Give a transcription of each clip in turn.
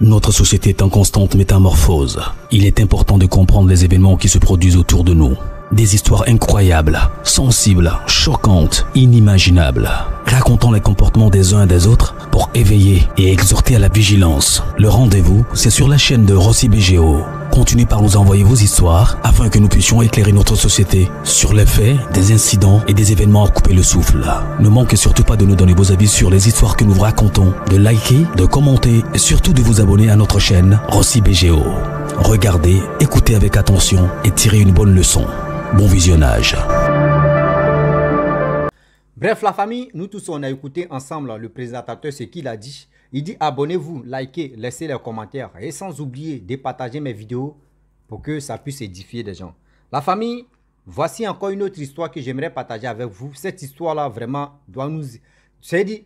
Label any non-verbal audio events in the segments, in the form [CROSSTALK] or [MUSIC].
Notre société est en constante métamorphose. Il est important de comprendre les événements qui se produisent autour de nous. Des histoires incroyables, sensibles, choquantes, inimaginables, racontant les comportements des uns et des autres pour éveiller et exhorter à la vigilance. Le rendez-vous, c'est sur la chaîne de Rossi BGO. Continuez par nous envoyer vos histoires afin que nous puissions éclairer notre société sur les faits, des incidents et des événements à couper le souffle. Ne manquez surtout pas de nous donner vos avis sur les histoires que nous vous racontons, de liker, de commenter et surtout de vous abonner à notre chaîne Rossi BGO. Regardez, écoutez avec attention et tirez une bonne leçon. Bon visionnage. Bref, la famille, nous tous, on a écouté ensemble le présentateur, ce qu'il a dit. Il dit abonnez-vous, likez, laissez les commentaires et sans oublier de partager mes vidéos pour que ça puisse édifier des gens. La famille, voici encore une autre histoire que j'aimerais partager avec vous. Cette histoire-là vraiment doit nous... Dit,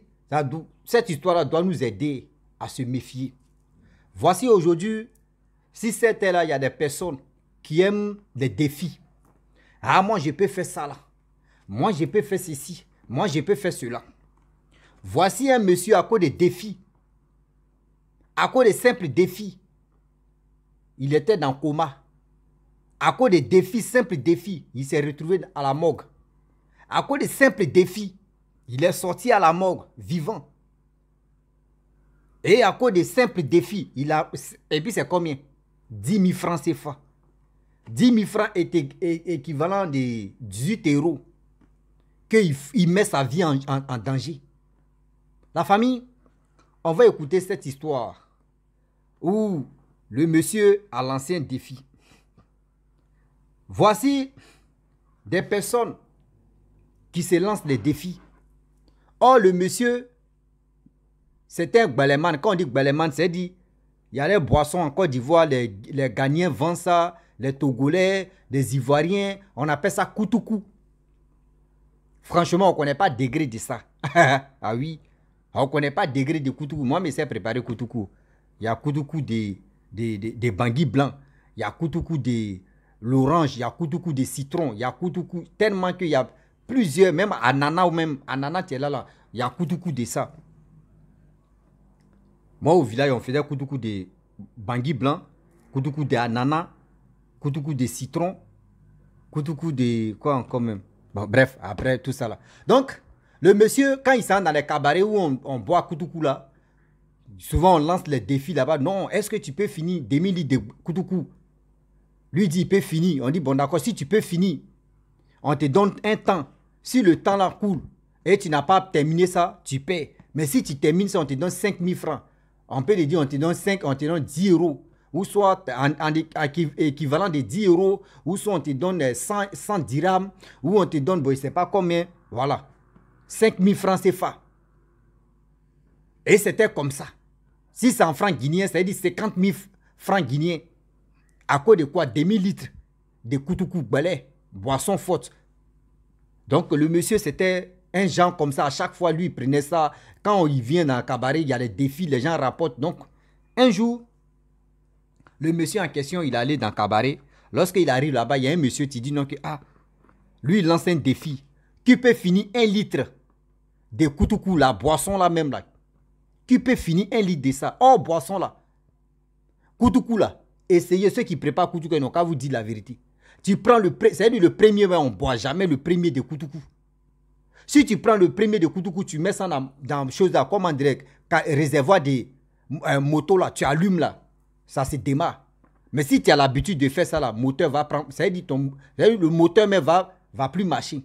cette histoire-là doit nous aider à se méfier. Voici aujourd'hui, si c'était là, il y a des personnes qui aiment les défis. Ah, moi, je peux faire ça là. Moi, je peux faire ceci. Moi, je peux faire cela. Voici un monsieur à cause des défis à cause des simples défis. Il était dans coma. À cause des défis, simples défis, il s'est retrouvé à la morgue. À cause des simples défis, il est sorti à la morgue vivant. Et à cause des simples défis, il a. Et puis c'est combien 10 000 francs CFA. 10 000 francs est, équivalent de 18 euros. Qu'il il met sa vie en, en danger. La famille, on va écouter cette histoire où le monsieur a lancé un défi. Voici des personnes qui se lancent des défis. Or, oh, le monsieur, c'était un Quand on dit Gbaleman, c'est dit, il y a les boissons en Côte d'Ivoire, les, les vendent ça, les Togolais, les Ivoiriens, on appelle ça Koutoukou. Franchement, on ne connaît pas degré de ça. [LAUGHS] ah oui, on ne connaît pas degré de Koutoukou. Moi, je sais préparé Koutoukou il y a Koutoukou des, des, des, des blancs, il y a Koutoukou des l'orange, il y a Koutoukou des citrons, il y a Koutoukou tellement qu'il y a plusieurs, même ananas. ou même Anana, tu là, là, il y a Koutoukou de ça. Moi, au village, on faisait Koutoukou des bangui blancs, Koutoukou des ananas. Koutoukou des citrons, Koutoukou des. quoi encore même bref, après tout ça là. Donc, le monsieur, quand il s'en dans les cabarets où on, on boit Koutoukou là, Souvent, on lance les défis là-bas. Non, est-ce que tu peux finir demi de Koutoukou Lui dit, il peut finir. On dit, bon, d'accord, si tu peux finir, on te donne un temps. Si le temps là coule et tu n'as pas terminé ça, tu paies. Mais si tu termines ça, on te donne 5 000 francs. On peut lui dire, on te donne 5, on te donne 10 euros. Ou soit en, équivalent de 10 euros, ou soit on te donne 100, euh, dirhams, ou on te donne, bon, je ne sais pas combien. Voilà. 5 000 francs CFA. Et c'était comme ça. 600 francs guinéens, cest veut dire 50 000 francs guinéens. À quoi de quoi 2000 litres de koutoukou balai, boisson forte. Donc le monsieur, c'était un genre comme ça. À chaque fois, lui, il prenait ça. Quand il vient dans le cabaret, il y a des défis, les gens rapportent. Donc, un jour, le monsieur en question, il allait dans le cabaret. Lorsqu'il arrive là-bas, il y a un monsieur qui dit donc ah, lui, il lance un défi. Qui peut finir un litre de koutoukou, la boisson là même là tu peux finir un litre de ça. Oh, boisson là. Koutoukou là. Essayez ceux qui préparent Koutoukou, ils n'ont vous dire la vérité. Tu prends le, dire le premier, mais on ne boit jamais le premier de Koutoukou. Si tu prends le premier de Koutoukou, tu mets ça dans, dans chose là, comment dire, réservoir des euh, motos là, tu allumes là, ça se démarre. Mais si tu as l'habitude de faire ça là, moteur va prendre, c'est-à-dire, le moteur mais va, va plus marcher.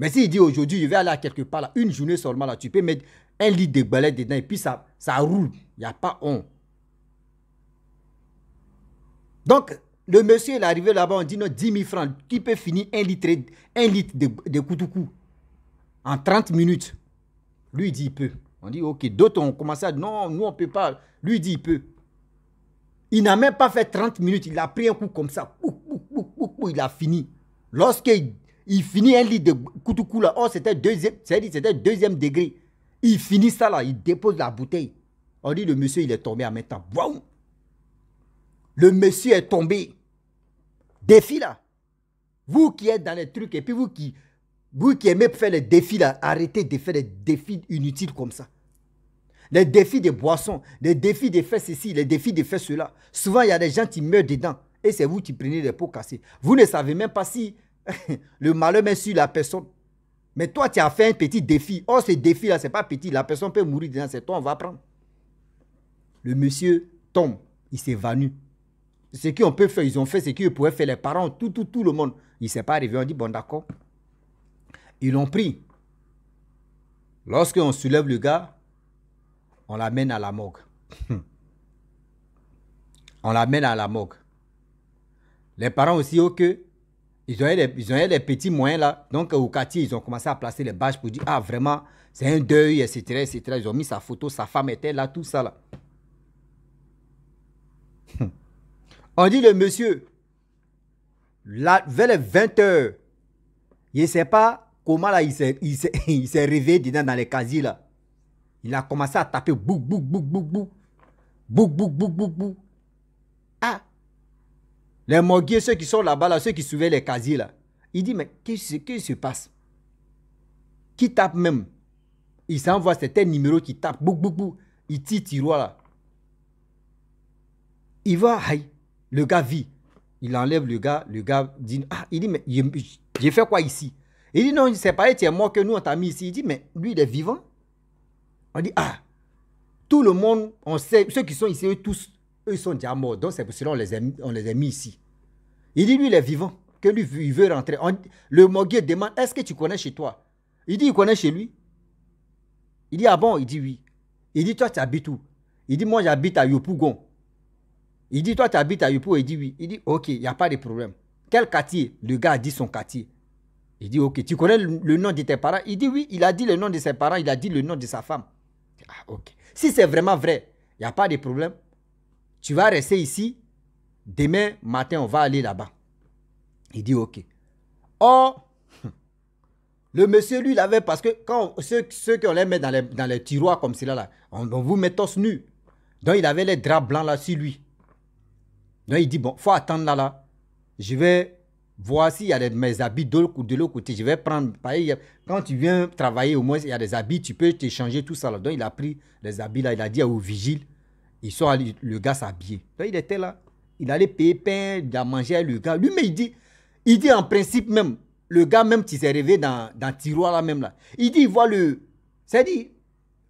Mais s'il dit aujourd'hui, je vais aller à quelque part, là, une journée seulement, là, tu peux mettre un litre de balai dedans et puis ça, ça roule. Il n'y a pas honte. Donc, le monsieur il est arrivé là-bas, on dit non, 10 000 francs. Qui peut finir un litre, un litre de, de koutoukou en 30 minutes Lui, il dit il peut. On dit ok. D'autres ont commencé à non, nous, on ne peut pas. Lui, dit il peut. Il n'a même pas fait 30 minutes. Il a pris un coup comme ça. il a fini. Lorsqu'il il finit un lit de Koutoukou là. Oh, c'était deuxième, deuxième degré. Il finit ça là, il dépose la bouteille. On dit le monsieur, il est tombé en même temps. Le monsieur est tombé. Défi là. Vous qui êtes dans les trucs et puis vous qui, vous qui aimez faire les défis là, arrêtez de faire les défis inutiles comme ça. Les défis des boissons, les défis de faire ceci, les défis de faire cela. Souvent, il y a des gens qui meurent dedans et c'est vous qui prenez les pots cassés. Vous ne savez même pas si [LAUGHS] le malheur met sur la personne. Mais toi, tu as fait un petit défi. Oh, ce défi-là, ce n'est pas petit. La personne peut mourir dedans. C'est toi, on va prendre. Le monsieur tombe. Il s'est venu Ce qu'on peut faire, ils ont fait ce qu'ils pouvaient faire. Les parents, tout, tout, tout le monde. Il ne s'est pas arrivé. On dit, bon, d'accord. Ils l'ont pris. Lorsqu'on soulève le gars, on l'amène à la morgue. [LAUGHS] on l'amène à la morgue. Les parents aussi, que ils ont, eu les, petits moyens là. Donc au quartier, ils ont commencé à placer les bâches pour dire Ah, vraiment, c'est un deuil, etc., etc. Ils ont mis sa photo, sa femme était là, tout ça là. [LAUGHS] On dit le monsieur, vers les 20 h il ne sait pas comment là, [LAUGHS] il s'est réveillé dedans dans les casiers là. Il a commencé à taper bouc, bouc, bouc, bouc, bouc. Bouc, bouc, bouc, bouc, bouc. Les morguiers, ceux qui sont là-bas, là, ceux qui souviennent les casiers, là. Il dit, mais qu'est-ce qui se passe Qui tape même Il s'envoie, c'est un numéro qui tape, bouc, bouc, bouc. Il tire là. Il va, aïe, le gars vit. Il enlève le gars, le gars dit, ah, il dit, mais j'ai fait quoi ici Il dit, non, c'est pas, tu es mort que nous, on t'a mis ici. Il dit, mais lui, il est vivant. On dit, ah, tout le monde, on sait, ceux qui sont ici, eux tous, eux sont déjà morts. Donc, c'est pour cela qu'on les a mis ici. Il dit, lui, il est vivant, que lui, il veut rentrer. le moguier demande, est-ce que tu connais chez toi Il dit, il connaît chez lui. Il dit, ah bon Il dit, oui. Il dit, toi, tu habites où Il dit, moi, j'habite à Yopougon. Il dit, toi, tu habites à Yopou Il dit, oui. Il dit, ok, il n'y a pas de problème. Quel quartier Le gars a dit son quartier. Il dit, ok, tu connais le, le nom de tes parents Il dit, oui, il a dit le nom de ses parents, il a dit le nom de sa femme. Ah, ok. Si c'est vraiment vrai, il n'y a pas de problème. Tu vas rester ici Demain matin, on va aller là-bas. Il dit OK. Or, [LAUGHS] le monsieur, lui, il avait, parce que quand ceux, ceux qu'on les met dans les, dans tiroirs comme cela, là, on, vous met tous nus. Donc, il avait les draps blancs là sur lui. Donc, il dit, bon, faut attendre là, là. Je vais voir s'il y a mes habits de l'autre côté. Je vais prendre, quand tu viens travailler, au moins, il y a des habits, tu peux t'échanger, tout ça là. Donc, il a pris les habits là, il a dit au vigile, le gars s'habiller. Donc, il était là il allait payer pain, il a le gars. Lui, mais il dit, il dit en principe même, le gars même, qui s'est rêvé dans, dans le tiroir là même là. Il dit, il voit le. cest à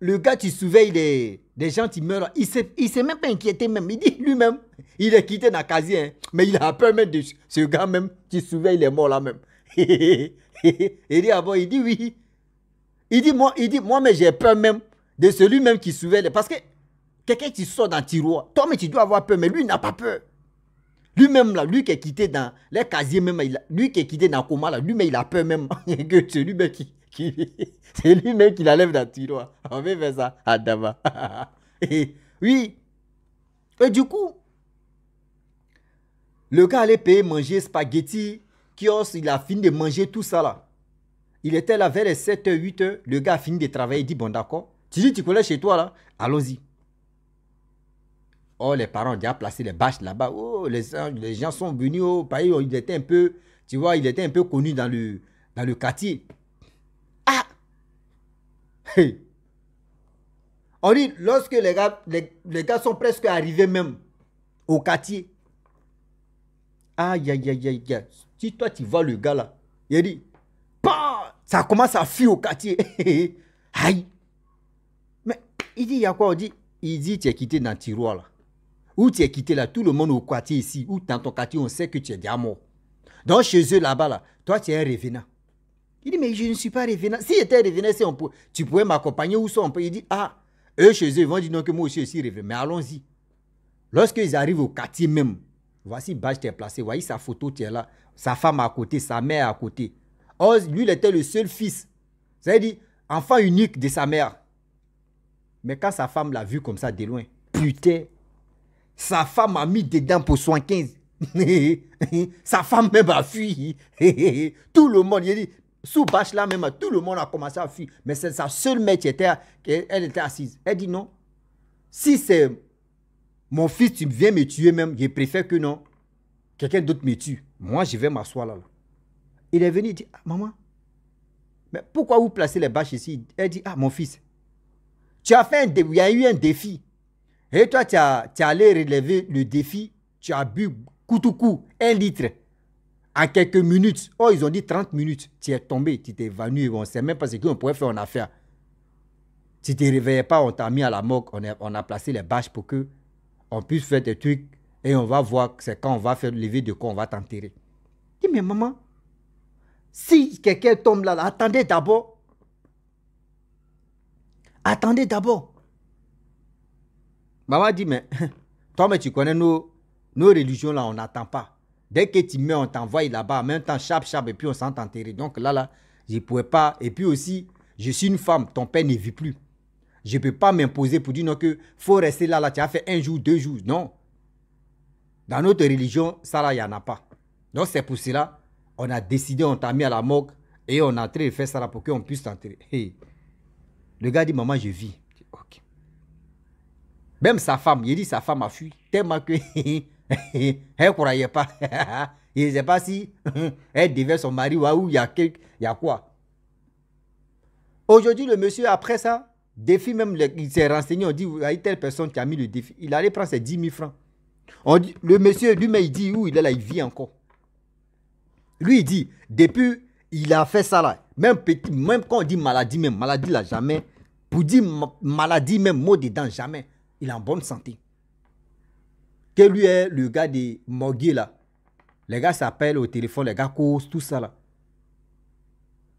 le gars, qui surveille des, gens qui meurent. Il ne s'est, même pas inquiété même. Il dit lui-même, il est quitté dans casier, hein. mais il a peur même de ce gars même qui surveille les morts là même. [LAUGHS] il dit, avant, ah il dit oui. Il dit, moi, il dit, moi, mais j'ai peur même de celui même qui surveille. Parce que quelqu'un qui sort dans le tiroir, toi, mais tu dois avoir peur, mais lui, il n'a pas peur. Lui-même, là, lui qui est quitté dans les casiers, même, lui qui est quitté dans le coma, là, lui-même, il a peur même [LAUGHS] que c'est lui-même qui, [LAUGHS] lui-même qui la lève dans le tiroir. On va faire ça [LAUGHS] oui. Et du coup, le gars allait payer manger spaghetti, kiosque, il a fini de manger tout ça là. Il était là vers les 7h, 8h, le gars a fini de travailler, il dit bon d'accord. Tu dis, tu connais chez toi là, allons-y. Oh, les parents ont déjà placé les bâches là-bas. Oh, les, gens sont venus oh, au bah, pays. il était un peu, tu vois, il était un peu connu dans le, dans le quartier. Ah! On dit, lorsque les gars, les, gars sont presque arrivés même au quartier. Aïe, aïe, aïe, aïe, aïe. Si toi, tu vois le gars là, il dit, bah! ça commence à fuir au quartier. [LAUGHS] aïe. Mais il dit, il y a quoi On dit, il dit, tu es quitté dans le tiroir là. Où tu es quitté là, tout le monde au quartier ici, Où dans ton quartier, on sait que tu es déjà mort. Donc chez eux là-bas, là, toi tu es un revenant. Il dit, mais je ne suis pas revenant. Si j'étais revenant, si on peut, tu pourrais m'accompagner où sont on peut. Il dit, ah, eux chez eux, ils vont dire non que moi aussi je suis revenant. Mais allons-y. Lorsqu'ils arrivent au quartier même, voici Bach t'es placé, voyez sa photo, tu es là, sa femme à côté, sa mère à côté. Oh, lui, il était le seul fils. C'est-à-dire, enfant unique de sa mère. Mais quand sa femme l'a vu comme ça de loin, putain, sa femme a mis dedans pour 75. [LAUGHS] Sa femme même a fui. [LAUGHS] tout le monde, il dit, sous bâche là même, tout le monde a commencé à fuir. Mais c'est sa seule mère qui était, assise. Elle dit non. Si c'est mon fils, tu viens me tuer même, je préfère que non. Quelqu'un d'autre me tue. Moi, je vais m'asseoir là, Il est venu, il dit, ah, maman, mais pourquoi vous placez les bâches ici Elle dit, ah, mon fils, tu as fait un il y a eu un défi. Et toi, tu as, allé relever le défi, tu as bu coup coup, un litre. En quelques minutes, oh, ils ont dit 30 minutes, tu es tombé, tu t'es évanoui, on ne sait même pas ce qu'on pourrait faire en affaire. tu ne te réveillais pas, on t'a mis à la moque, on, a, placé les bâches pour que on puisse faire des trucs et on va voir, c'est quand on va faire le lever de quoi on va t'enterrer. Dis, mais maman, si quelqu'un tombe là, attendez d'abord. Attendez d'abord. Maman dit, mais [LAUGHS] toi, mais tu connais nos, nos religions là, on n'attend pas. Dès que tu mets, on t'envoie là-bas. En même temps, chape, chape, et puis on s'entend enterrer. Donc là, là, je ne pouvais pas. Et puis aussi, je suis une femme, ton père ne vit plus. Je ne peux pas m'imposer pour dire non que faut rester là, là, tu as fait un jour, deux jours. Non. Dans notre religion, ça là, il n'y en a pas. Donc c'est pour cela, on a décidé, on t'a mis à la moque et on a entré ça là pour qu'on puisse t'enterrer. Le gars dit, maman, je vis. Ok. Même sa femme, il dit sa femme a fui tellement que [LAUGHS] elle ne croyait pas. [LAUGHS] il ne sait pas si [LAUGHS] elle devait son mari ou il y a, y a quoi. Aujourd'hui, le monsieur, après ça, défi même, il s'est renseigné, on dit, il y a telle personne qui a mis le défi. Il allait prendre ses 10 000 francs. On dit, le monsieur, lui-même, il dit, où il est là, il vit encore. Lui, il dit, depuis, il a fait ça là. Même petit, même quand on dit maladie, même maladie là, jamais. Pour dire maladie, même mot dedans, jamais il est en bonne santé. Que lui est le gars de Morguier là. Les gars s'appellent au téléphone, les gars causent, tout ça là.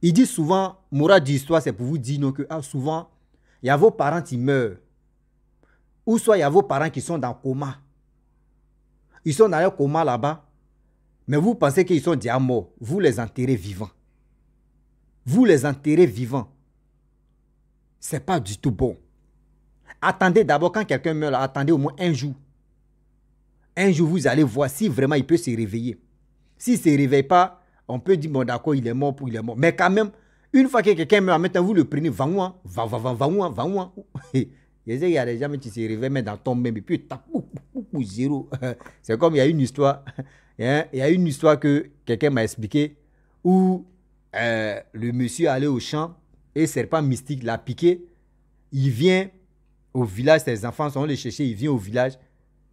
Il dit souvent, Mourad d'histoire, c'est pour vous dire non, que ah, souvent, il y a vos parents qui meurent. Ou soit il y a vos parents qui sont dans le coma. Ils sont dans le coma là-bas. Mais vous pensez qu'ils sont déjà morts. Vous les enterrez vivants. Vous les enterrez vivants. C'est pas du tout bon. Attendez d'abord, quand quelqu'un meurt, attendez au moins un jour. Un jour, vous allez voir si vraiment il peut se réveiller. S'il ne se réveille pas, on peut dire, bon, d'accord, il est mort pour il est mort. Mais quand même, une fois que quelqu'un meurt, maintenant, vous le prenez, va va va va va va il y a des gens qui se mais dans ton même, et puis zéro. [LAUGHS] C'est comme il y a une histoire, [LAUGHS] hein, il y a une histoire que quelqu'un m'a expliqué où euh, le monsieur allait au champ et serpent mystique l'a piqué. Il vient au village, ses enfants sont allés chercher, il vient au village.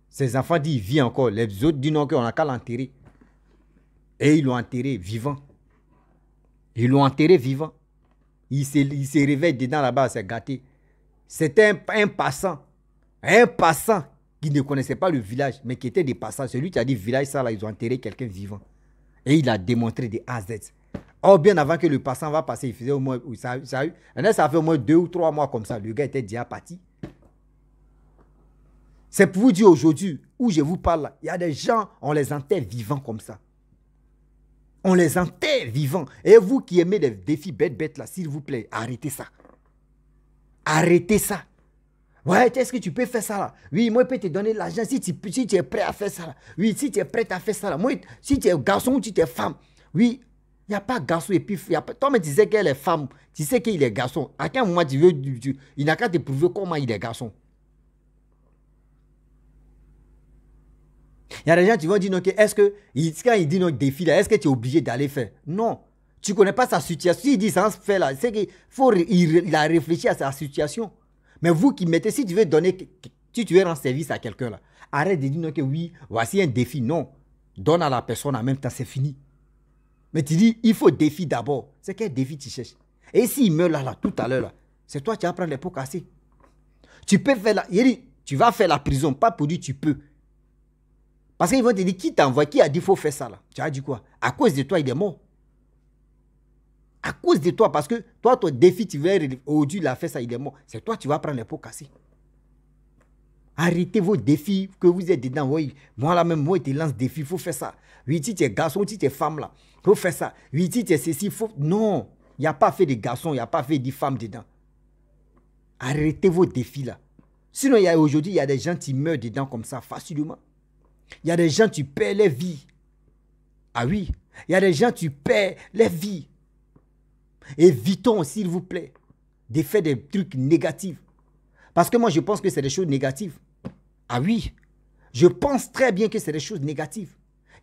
Ses enfants disent, il vit encore. Les autres disent non, qu'on n'a qu'à l'enterrer. Et ils l'ont enterré vivant. Ils l'ont enterré vivant. Il se, il se réveille dedans là-bas, c'est gâté. C'était un, passant. Un passant qui ne connaissait pas le village, mais qui était des passants. Celui qui a dit village, ça là, ils ont enterré quelqu'un vivant. Et il a démontré des AZ. Or, bien avant que le passant va passer, il faisait au moins. Ça, ça, ça fait au moins deux ou trois mois comme ça. Le gars était déjà c'est pour vous dire aujourd'hui, où je vous parle, il y a des gens, on les enterre vivants comme ça. On les enterre vivants. Et vous qui aimez des défis bêtes-bêtes là, s'il vous plaît, arrêtez ça. Arrêtez ça. Ouais, est-ce que tu peux faire ça là Oui, moi, je peux te donner l'argent si tu, es prêt à faire ça là. Oui, si tu es prêt à faire ça là. Moi, si tu es garçon ou si tu es femme. Oui, il n'y a pas garçon et puis Toi, mais tu sais qu'elle est femme, tu sais qu'il est garçon. À quel moment tu veux. il n'a qu'à te prouver comment il est garçon. Il y a des gens qui vont dire, est-ce que, quand il dit non, défi, est-ce que tu es obligé d'aller faire Non. Tu connais pas sa situation. il dit sans là, c'est faut il a réfléchi à sa situation. Mais vous qui mettez, si tu veux donner, si tu veux rendre service à quelqu'un là, arrête de dire que oui, voici un défi. Non. Donne à la personne en même temps, c'est fini. Mais tu dis, il faut défi d'abord. C'est quel défi tu cherches Et s'il meurt là, là, tout à l'heure là, c'est toi qui vas prendre les pots cassés. Tu peux faire dit... tu vas faire la prison, pas pour dire tu peux. Parce qu'ils vont te dire qui t'envoie, qui a dit faut faire ça là. Tu as dit quoi À cause de toi, il est mort. À cause de toi, parce que toi, ton défi, tu veux aujourd'hui Dieu, il a fait ça, il est mort. C'est toi, tu vas prendre les pots cassés. Arrêtez vos défis que vous êtes dedans. Oui, moi là même, moi, je te lance défi, il faut faire ça. Oui, tu es garçon, tu es femme là, il faut faire ça. Oui, tu es ceci, faut. Non, il n'y a pas fait de garçon, il n'y a pas fait de femme dedans. Arrêtez vos défis là. Sinon, aujourd'hui, il y a des gens qui meurent dedans comme ça facilement. Il y a des gens, tu perds les vies. Ah oui, il y a des gens, tu perds les vies. Évitons, s'il vous plaît, de faire des trucs négatifs. Parce que moi, je pense que c'est des choses négatives. Ah oui, je pense très bien que c'est des choses négatives.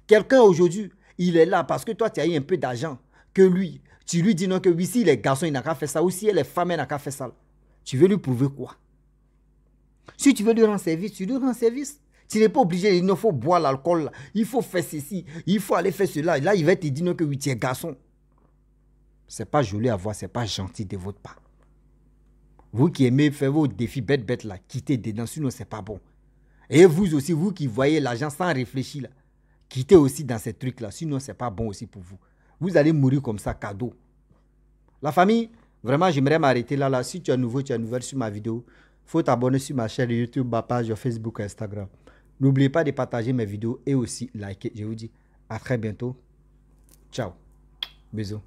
Quelqu'un aujourd'hui, il est là parce que toi, tu as eu un peu d'argent que lui. Tu lui dis non que oui, si les garçons, il n'a qu'à faire ça, ou si les femmes, il n'a qu'à faire ça. Tu veux lui prouver quoi Si tu veux lui rendre service, tu lui rends service. Tu n'es pas obligé, il ne faut boire l'alcool, il faut faire ceci, il faut aller faire cela. là, il va te dire que oui, tu es garçon. Ce n'est pas joli à voir, Ce n'est pas gentil de votre part. Vous qui aimez faire vos défis bêtes bêtes là, quittez dedans, sinon ce n'est pas bon. Et vous aussi, vous qui voyez l'argent sans réfléchir là, quittez aussi dans ces trucs là, sinon ce n'est pas bon aussi pour vous. Vous allez mourir comme ça, cadeau. La famille, vraiment, j'aimerais m'arrêter là, là. Si tu es nouveau, tu es nouvelle sur ma vidéo, faut t'abonner sur ma chaîne YouTube, ma page Facebook, Instagram. N'oubliez pas de partager mes vidéos et aussi liker. Je vous dis à très bientôt. Ciao. Bisous.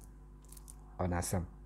On ensemble.